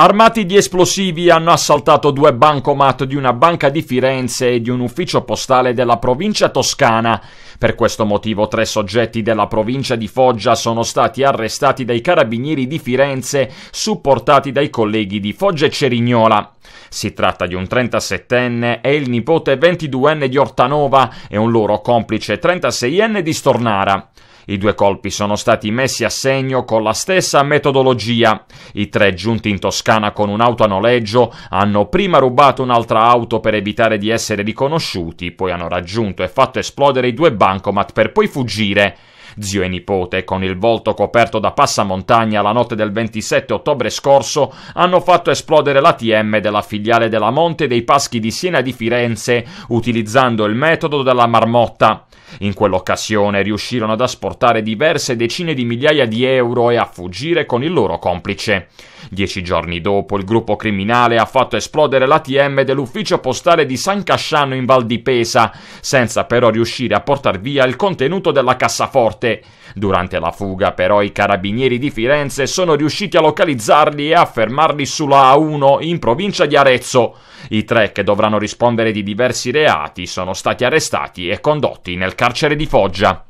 Armati di esplosivi hanno assaltato due bancomat di una banca di Firenze e di un ufficio postale della provincia toscana. Per questo motivo tre soggetti della provincia di Foggia sono stati arrestati dai carabinieri di Firenze, supportati dai colleghi di Foggia e Cerignola. Si tratta di un 37enne e il nipote 22enne di Ortanova e un loro complice 36enne di Stornara. I due colpi sono stati messi a segno con la stessa metodologia. I tre giunti in Toscana con un'auto a noleggio hanno prima rubato un'altra auto per evitare di essere riconosciuti, poi hanno raggiunto e fatto esplodere i due bancomat per poi fuggire zio e nipote, con il volto coperto da passamontagna la notte del 27 ottobre scorso, hanno fatto esplodere l'ATM della filiale della Monte dei Paschi di Siena di Firenze, utilizzando il metodo della marmotta. In quell'occasione riuscirono ad asportare diverse decine di migliaia di euro e a fuggire con il loro complice. Dieci giorni dopo il gruppo criminale ha fatto esplodere l'ATM dell'ufficio postale di San Casciano in Val di Pesa, senza però riuscire a portar via il contenuto della cassaforte morte. Durante la fuga però i carabinieri di Firenze sono riusciti a localizzarli e a fermarli sulla A1 in provincia di Arezzo. I tre che dovranno rispondere di diversi reati sono stati arrestati e condotti nel carcere di Foggia.